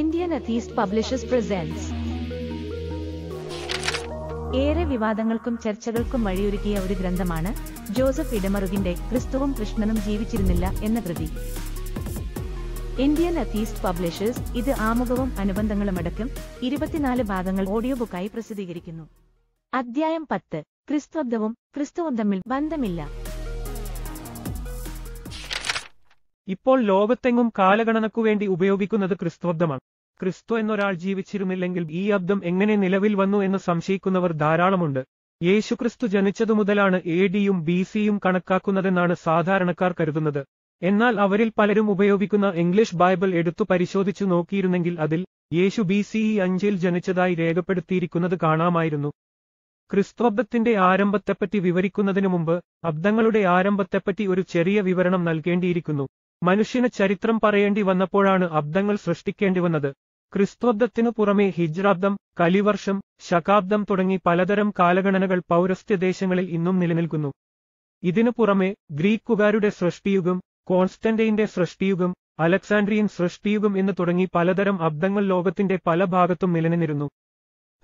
Indian atheist publishers presence ഏറെ വിവാദങ്ങൾക്കും ചർച്ചകൾക്കും വഴിയൊരുക്കിയ ഒരു ഗ്രന്ഥമാണ് ജോസഫ് ഇടമറുകിന്റെ ക്രിസ്തുവും കൃഷ്ണനും ജീവിച്ചിരുന്നില്ല എന്ന കൃതി ഇന്ത്യൻ അഥീസ്റ്റ് പബ്ലിഷേഴ്സ് ഇത് ആമുഖവും അനുബന്ധങ്ങളുമടക്കം ഇരുപത്തിനാല് ഭാഗങ്ങൾ ഓഡിയോ ബുക്കായി പ്രസിദ്ധീകരിക്കുന്നു അധ്യായം പത്ത് ക്രിസ്തുബ്ദവും ക്രിസ്തുവും തമ്മിൽ ബന്ധമില്ല ഇപ്പോൾ ലോകത്തെങ്ങും കാലഗണനക്കുവേണ്ടി ഉപയോഗിക്കുന്നത് ക്രിസ്തുബ്ദമാണ് ക്രിസ്തു എന്നൊരാൾ ജീവിച്ചിരുന്നില്ലെങ്കിൽ ഈ അബ്ദം എങ്ങനെ നിലവിൽ വന്നു എന്ന് സംശയിക്കുന്നവർ ധാരാളമുണ്ട് യേശുക്രിസ്തു ജനിച്ചതു മുതലാണ് എ ഡിയും ബി സിയും കണക്കാക്കുന്നതെന്നാണ് സാധാരണക്കാർ കരുതുന്നത് എന്നാൽ അവരിൽ പലരും ഉപയോഗിക്കുന്ന ഇംഗ്ലീഷ് ബൈബിൾ എടുത്തു പരിശോധിച്ചു നോക്കിയിരുന്നെങ്കിൽ അതിൽ യേശു ബി സിഇ അഞ്ചിൽ ജനിച്ചതായി രേഖപ്പെടുത്തിയിരിക്കുന്നത് കാണാമായിരുന്നു ക്രിസ്തുബ്ദത്തിന്റെ ആരംഭത്തെപ്പറ്റി വിവരിക്കുന്നതിനു മുമ്പ് അബ്ദങ്ങളുടെ ആരംഭത്തെപ്പറ്റി ഒരു ചെറിയ വിവരണം നൽകേണ്ടിയിരിക്കുന്നു മനുഷ്യന് ചരിത്രം പറയേണ്ടി വന്നപ്പോഴാണ് അബ്ദങ്ങൾ സൃഷ്ടിക്കേണ്ടി വന്നത് ക്രിസ്തോബ്ദത്തിനു പുറമെ ഹിജ്രാബ്ദം കലിവർഷം ശകാബ്ദം തുടങ്ങി പലതരം കാലഗണനകൾ പൗരസ്ത്യദേശങ്ങളിൽ ഇന്നും നിലനിൽക്കുന്നു ഇതിനു പുറമെ ഗ്രീക്കുകാരുടെ സൃഷ്ടിയുഗം കോൺസ്റ്റന്റൈന്റെ സൃഷ്ടിയുഗം അലക്സാൻഡ്രിയൻ സൃഷ്ടിയുഗം എന്ന് തുടങ്ങി പലതരം അബ്ദങ്ങൾ ലോകത്തിന്റെ പല ഭാഗത്തും നിലനിന്നിരുന്നു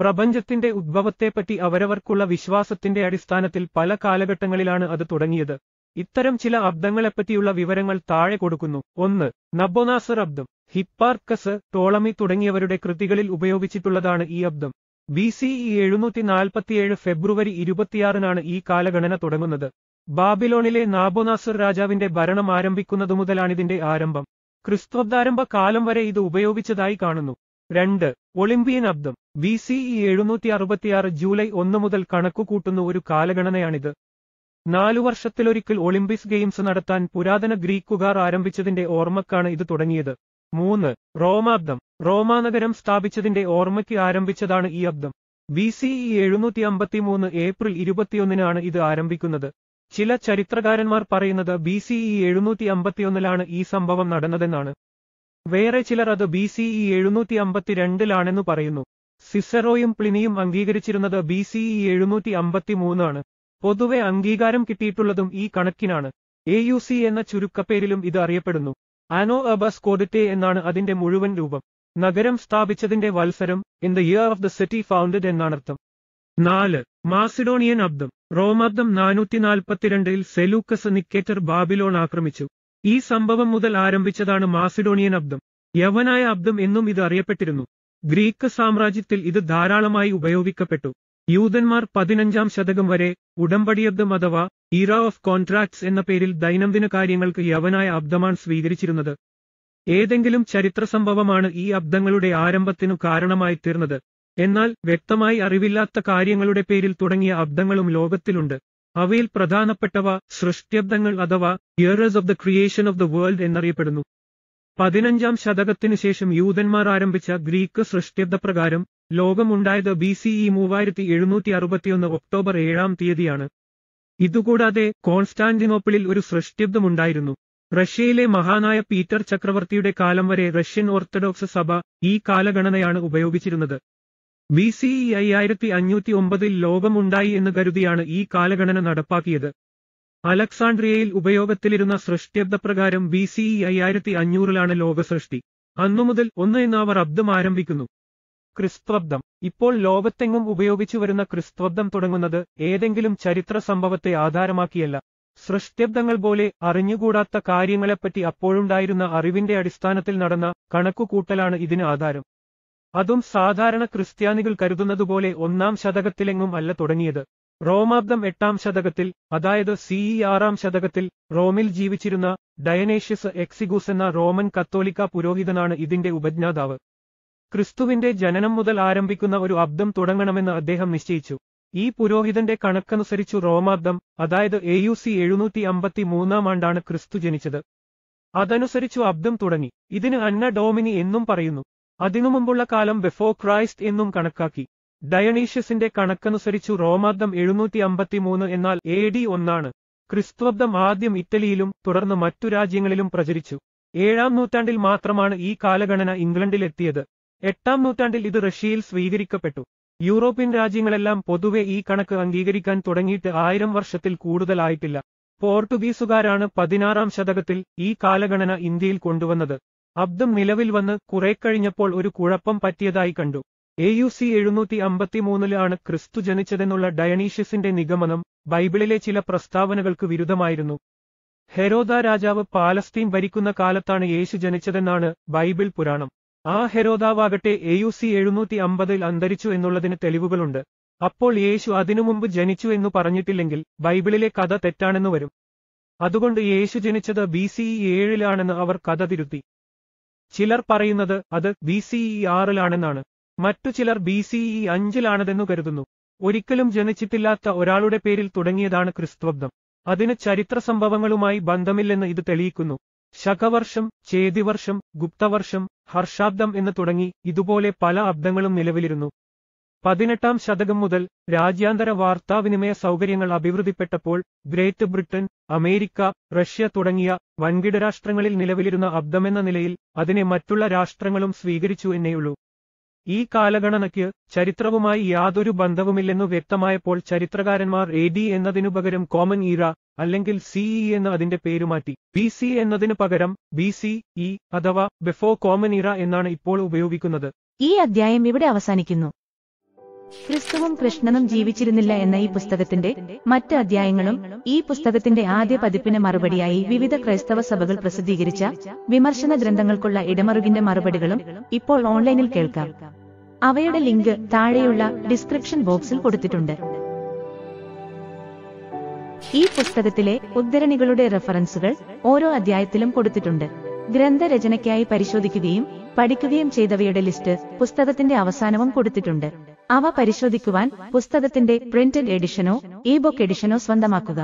പ്രപഞ്ചത്തിന്റെ ഉദ്ഭവത്തെപ്പറ്റി അവരവർക്കുള്ള വിശ്വാസത്തിന്റെ അടിസ്ഥാനത്തിൽ പല കാലഘട്ടങ്ങളിലാണ് അത് തുടങ്ങിയത് ഇത്തരം ചില അബ്ദങ്ങളെപ്പറ്റിയുള്ള വിവരങ്ങൾ താഴെ കൊടുക്കുന്നു ഒന്ന് നബോനാസർ അബ്ദം ഹിപ്പാർക്കസ് ടോളമി തുടങ്ങിയവരുടെ കൃതികളിൽ ഉപയോഗിച്ചിട്ടുള്ളതാണ് ഈ അബ്ദം ബി സി ഇ എഴുന്നൂറ്റി നാൽപ്പത്തിയേഴ് ഫെബ്രുവരി ഇരുപത്തിയാറിനാണ് ഈ കാലഗണന തുടങ്ങുന്നത് ബാബിലോണിലെ നാബോനാസർ രാജാവിന്റെ ഭരണം ആരംഭിക്കുന്നതു മുതലാണിതിന്റെ ആരംഭം ക്രിസ്തോദ്ധാരംഭ കാലം വരെ ഇത് ഉപയോഗിച്ചതായി കാണുന്നു രണ്ട് ഒളിമ്പിയൻ അബ്ദം ബി സി ഇ എഴുന്നൂറ്റി അറുപത്തിയാറ് ജൂലൈ ഒന്ന് മുതൽ കണക്കുകൂട്ടുന്ന ഒരു കാലഗണനയാണിത് നാലു വർഷത്തിലൊരിക്കൽ ഒളിമ്പിക്സ് ഗെയിംസ് നടത്താൻ പുരാതന ഗ്രീക്കുകാർ ആരംഭിച്ചതിന്റെ ഓർമ്മക്കാണ് ഇത് തുടങ്ങിയത് മൂന്ന് റോമാബ്ദം റോമാനഗരം സ്ഥാപിച്ചതിന്റെ ഓർമ്മയ്ക്ക് ആരംഭിച്ചതാണ് ഈ അബ്ദം ബി സി ഇ എഴുന്നൂറ്റി മൂന്ന് ഏപ്രിൽ ഇരുപത്തിയൊന്നിനാണ് ഇത് ആരംഭിക്കുന്നത് ചില ചരിത്രകാരന്മാർ പറയുന്നത് ബി സി ഇ എഴുന്നൂറ്റി അമ്പത്തിയൊന്നിലാണ് ഈ സംഭവം നടന്നതെന്നാണ് വേറെ ചിലർ അത് ബി സി ഇ എഴുന്നൂറ്റി അമ്പത്തിരണ്ടിലാണെന്ന് പറയുന്നു സിസറോയും പ്ലിനിയും അംഗീകരിച്ചിരുന്നത് ബി സി ഇ എഴുന്നൂറ്റി മൂന്നാണ് പൊതുവെ അംഗീകാരം കിട്ടിയിട്ടുള്ളതും ഈ കണക്കിനാണ് എ യു സി എന്ന ചുരുക്കപ്പേരിലും ഇത് അറിയപ്പെടുന്നു ആനോ അബസ് കോഡിറ്റെ എന്നാണ് അതിന്റെ മുഴുവൻ രൂപം നഗരം സ്ഥാപിച്ചതിന്റെ വത്സരം in the year of the city founded എന്നാണർത്ഥം നാല് മാസിഡോണിയൻ അബ്ദം റോമബ്ദം നാനൂറ്റി നാൽപ്പത്തിരണ്ടിൽ സെലൂക്കസ് നിക്കേറ്റർ ബാബിലോൺ ആക്രമിച്ചു ഈ സംഭവം മുതൽ ആരംഭിച്ചതാണ് മാസിഡോണിയൻ അബ്ദം യവനായ അബ്ദം എന്നും ഇത് അറിയപ്പെട്ടിരുന്നു ഗ്രീക്ക് സാമ്രാജ്യത്തിൽ ഇത് ധാരാളമായി ഉപയോഗിക്കപ്പെട്ടു യൂതന്മാർ പതിനഞ്ചാം ശതകം വരെ ഉടമ്പടിയബ്ദം അഥവാ ഇറ ഓഫ് കോൺട്രാക്ട്സ് എന്ന പേരിൽ ദൈനംദിന കാര്യങ്ങൾക്ക് യവനായ അബ്ദമാണ് സ്വീകരിച്ചിരുന്നത് ഏതെങ്കിലും ചരിത്ര സംഭവമാണ് ഈ അബ്ദങ്ങളുടെ ആരംഭത്തിനു കാരണമായി തീർന്നത് എന്നാൽ വ്യക്തമായി അറിവില്ലാത്ത കാര്യങ്ങളുടെ പേരിൽ തുടങ്ങിയ അബ്ദങ്ങളും ലോകത്തിലുണ്ട് അവയിൽ പ്രധാനപ്പെട്ടവ സൃഷ്ടിയബ്ദങ്ങൾ അഥവാ years of the creation of the world എന്നറിയപ്പെടുന്നു പതിനഞ്ചാം ശതകത്തിനു ശേഷം യൂതന്മാർ ആരംഭിച്ച ഗ്രീക്ക് പ്രകാരം ലോകമുണ്ടായത് ബി ഇ മൂവായിരത്തി എഴുന്നൂറ്റി അറുപത്തിയൊന്ന് ഒക്ടോബർ ഏഴാം തീയതിയാണ് ഇതുകൂടാതെ കോൺസ്റ്റാന്റിനോപ്പിളിൽ ഒരു സൃഷ്ടിബ്ദമുണ്ടായിരുന്നു റഷ്യയിലെ മഹാനായ പീറ്റർ ചക്രവർത്തിയുടെ കാലം വരെ റഷ്യൻ ഓർത്തഡോക്സ് സഭ ഈ കാലഗണനയാണ് ഉപയോഗിച്ചിരുന്നത് ബി ഇ അയ്യായിരത്തി അഞ്ഞൂറ്റി ഒമ്പതിൽ ലോകമുണ്ടായി എന്ന് കരുതിയാണ് ഈ കാലഗണന നടപ്പാക്കിയത് അലക്സാണ്ട്രിയയിൽ ഉപയോഗത്തിലിരുന്ന സൃഷ്ടിയബ്ദപ്രകാരം ബി ഇ അയ്യായിരത്തി അഞ്ഞൂറിലാണ് ലോകസൃഷ്ടി അന്നുമുതൽ ഒന്ന് എന്ന് അവർ അബ്ദം ആരംഭിക്കുന്നു ക്രിസ്ത്വബ്ദം ഇപ്പോൾ ലോകത്തെങ്ങും ഉപയോഗിച്ചു വരുന്ന ക്രിസ്ത്വബ്ദം തുടങ്ങുന്നത് ഏതെങ്കിലും ചരിത്ര സംഭവത്തെ ആധാരമാക്കിയല്ല സൃഷ്ടിബ്ദങ്ങൾ പോലെ അറിഞ്ഞുകൂടാത്ത കാര്യങ്ങളെപ്പറ്റി അപ്പോഴുണ്ടായിരുന്ന അറിവിന്റെ അടിസ്ഥാനത്തിൽ നടന്ന കണക്കുകൂട്ടലാണ് ഇതിന് ആധാരം അതും സാധാരണ ക്രിസ്ത്യാനികൾ കരുതുന്നതുപോലെ ഒന്നാം ശതകത്തിലെങ്ങും അല്ല തുടങ്ങിയത് റോമാബ്ദം എട്ടാം ശതകത്തിൽ അതായത് സിഇ ആറാം ശതകത്തിൽ റോമിൽ ജീവിച്ചിരുന്ന ഡയനേഷ്യസ് എക്സിഗൂസ് എന്ന റോമൻ കത്തോലിക്ക പുരോഹിതനാണ് ഇതിന്റെ ഉപജ്ഞാതാവ് ക്രിസ്തുവിന്റെ ജനനം മുതൽ ആരംഭിക്കുന്ന ഒരു അബ്ദം തുടങ്ങണമെന്ന് അദ്ദേഹം നിശ്ചയിച്ചു ഈ പുരോഹിതന്റെ കണക്കനുസരിച്ചു റോമാബ്ദം അതായത് എ യു സി എഴുന്നൂറ്റി അമ്പത്തി മൂന്നാം ആണ്ടാണ് ക്രിസ്തു ജനിച്ചത് അതനുസരിച്ചു അബ്ദം തുടങ്ങി ഇതിന് അന്ന ഡോമിനി എന്നും പറയുന്നു അതിനു മുമ്പുള്ള കാലം ബെഫോ ക്രൈസ്റ്റ് എന്നും കണക്കാക്കി ഡയണീഷ്യസിന്റെ കണക്കനുസരിച്ചു റോമാബ്ദം എഴുന്നൂറ്റി മൂന്ന് എന്നാൽ എ ഡി ഒന്നാണ് ക്രിസ്തുവബ്ദം ആദ്യം ഇറ്റലിയിലും തുടർന്ന് മറ്റു രാജ്യങ്ങളിലും പ്രചരിച്ചു ഏഴാം നൂറ്റാണ്ടിൽ മാത്രമാണ് ഈ കാലഗണന ഇംഗ്ലണ്ടിലെത്തിയത് എട്ടാം നൂറ്റാണ്ടിൽ ഇത് റഷ്യയിൽ സ്വീകരിക്കപ്പെട്ടു യൂറോപ്യൻ രാജ്യങ്ങളെല്ലാം പൊതുവെ ഈ കണക്ക് അംഗീകരിക്കാൻ തുടങ്ങിയിട്ട് ആയിരം വർഷത്തിൽ കൂടുതലായിട്ടില്ല പോർട്ടുഗീസുകാരാണ് പതിനാറാം ശതകത്തിൽ ഈ കാലഗണന ഇന്ത്യയിൽ കൊണ്ടുവന്നത് അബ്ദം നിലവിൽ വന്ന് കുറെ കഴിഞ്ഞപ്പോൾ ഒരു കുഴപ്പം പറ്റിയതായി കണ്ടു എ യു സി എഴുന്നൂറ്റി അമ്പത്തിമൂന്നിലാണ് ക്രിസ്തു ജനിച്ചതെന്നുള്ള ഡയനീഷ്യസിന്റെ നിഗമനം ബൈബിളിലെ ചില പ്രസ്താവനകൾക്ക് വിരുദ്ധമായിരുന്നു ഹെരോദ രാജാവ് പാലസ്തീൻ ഭരിക്കുന്ന കാലത്താണ് യേശു ജനിച്ചതെന്നാണ് ബൈബിൾ പുരാണം ആ ഹെരോദാവാകട്ടെ എ യു സി എഴുന്നൂറ്റി അമ്പതിൽ അന്തരിച്ചു എന്നുള്ളതിന് തെളിവുകളുണ്ട് അപ്പോൾ യേശു അതിനുമുമ്പ് ജനിച്ചു എന്നു പറഞ്ഞിട്ടില്ലെങ്കിൽ ബൈബിളിലെ കഥ തെറ്റാണെന്നു വരും അതുകൊണ്ട് യേശു ജനിച്ചത് ബി സി e ഏഴിലാണെന്ന് അവർ കഥ തിരുത്തി ചിലർ പറയുന്നത് അത് ബി സി e ആറിലാണെന്നാണ് മറ്റു ചിലർ ബി സി e അഞ്ചിലാണതെന്നു കരുതുന്നു ഒരിക്കലും ജനിച്ചിട്ടില്ലാത്ത ഒരാളുടെ പേരിൽ തുടങ്ങിയതാണ് ക്രിസ്തവബ്ദം അതിന് ചരിത്ര സംഭവങ്ങളുമായി ബന്ധമില്ലെന്ന് ഇത് തെളിയിക്കുന്നു ശകവർഷം ചേതിവർഷം ഗുപ്തവർഷം ഹർഷാബ്ദം എന്ന് തുടങ്ങി ഇതുപോലെ പല അബ്ദങ്ങളും നിലവിലിരുന്നു പതിനെട്ടാം ശതകം മുതൽ രാജ്യാന്തര വാർത്താവിനിമയ സൗകര്യങ്ങൾ അഭിവൃദ്ധിപ്പെട്ടപ്പോൾ ഗ്രേറ്റ് ബ്രിട്ടൻ അമേരിക്ക റഷ്യ തുടങ്ങിയ വൻകിട രാഷ്ട്രങ്ങളിൽ നിലവിലിരുന്ന അബ്ദമെന്ന നിലയിൽ അതിനെ മറ്റുള്ള രാഷ്ട്രങ്ങളും സ്വീകരിച്ചു എന്നേയുള്ളൂ ഈ കാലഗണനയ്ക്ക് ചരിത്രവുമായി യാതൊരു ബന്ധവുമില്ലെന്നു വ്യക്തമായപ്പോൾ ചരിത്രകാരന്മാർ എ ഡി എന്നതിനു പകരം കോമൻ ഈറ അല്ലെങ്കിൽ സിഇ എന്ന് അതിന്റെ പേരുമാറ്റി ബി സി എന്നതിനു പകരം ബി സി ഇ അഥവാ ബെഫോ കോമൻ ഇറ എന്നാണ് ഇപ്പോൾ ഉപയോഗിക്കുന്നത് ഈ അധ്യായം ഇവിടെ അവസാനിക്കുന്നു ക്രിസ്തുവും കൃഷ്ണനും ജീവിച്ചിരുന്നില്ല എന്ന ഈ പുസ്തകത്തിന്റെ മറ്റ് അധ്യായങ്ങളും ഈ പുസ്തകത്തിന്റെ ആദ്യ പതിപ്പിന് മറുപടിയായി വിവിധ ക്രൈസ്തവ സഭകൾ പ്രസിദ്ധീകരിച്ച വിമർശന ഗ്രന്ഥങ്ങൾക്കുള്ള ഇടമറുകിന്റെ മറുപടികളും ഇപ്പോൾ ഓൺലൈനിൽ കേൾക്കാം അവയുടെ ലിങ്ക് താഴെയുള്ള ഡിസ്ക്രിപ്ഷൻ ബോക്സിൽ കൊടുത്തിട്ടുണ്ട് ഈ പുസ്തകത്തിലെ ഉദ്ധരണികളുടെ റെഫറൻസുകൾ ഓരോ അധ്യായത്തിലും കൊടുത്തിട്ടുണ്ട് ഗ്രന്ഥരചനയ്ക്കായി പരിശോധിക്കുകയും പഠിക്കുകയും ചെയ്തവയുടെ ലിസ്റ്റ് പുസ്തകത്തിന്റെ അവസാനവും കൊടുത്തിട്ടുണ്ട് അവ പരിശോധിക്കുവാൻ പുസ്തകത്തിന്റെ പ്രിന്റഡ് എഡിഷനോ ഇ ബുക്ക് എഡിഷനോ സ്വന്തമാക്കുക